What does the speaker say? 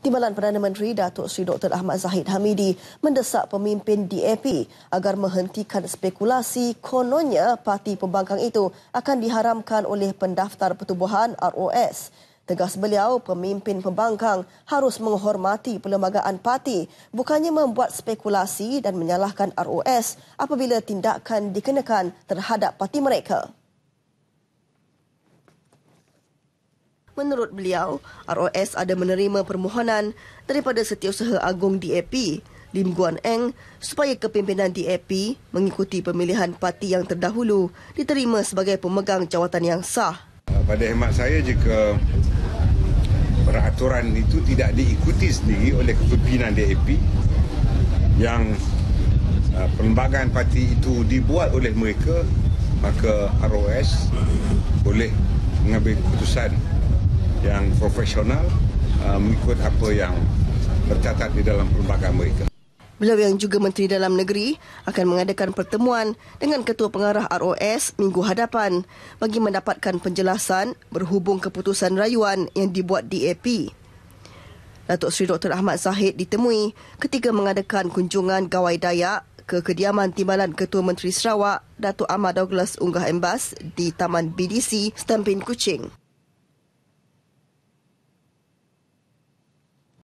Timbalan Perdana Menteri Datuk Seri Dr. Ahmad Zahid Hamidi mendesak pemimpin DAP agar menghentikan spekulasi kononnya parti pembangkang itu akan diharamkan oleh pendaftar pertubuhan ROS. Tegas beliau, pemimpin pembangkang harus menghormati perlembagaan parti, bukannya membuat spekulasi dan menyalahkan ROS apabila tindakan dikenakan terhadap parti mereka. Menurut beliau, ROS ada menerima permohonan daripada Setiausaha Agung DAP, Lim Guan Eng, supaya kepimpinan DAP mengikuti pemilihan parti yang terdahulu diterima sebagai pemegang jawatan yang sah. Eh, pada hemat saya, jika peraturan itu tidak diikuti sendiri oleh kepimpinan DAP yang eh, perlembagaan parti itu dibuat oleh mereka, maka ROS boleh mengambil keputusan yang profesional uh, mengikut apa yang tercatat di dalam perlembagaan mereka. Beliau yang juga Menteri Dalam Negeri akan mengadakan pertemuan dengan Ketua Pengarah ROS minggu hadapan bagi mendapatkan penjelasan berhubung keputusan rayuan yang dibuat DAP. Datuk Seri Dr. Ahmad Zahid ditemui ketika mengadakan kunjungan gawai Dayak ke kediaman timbalan Ketua Menteri Sarawak Datuk Ahmad Douglas Unggah Embas di Taman BDC Stampin Kuching.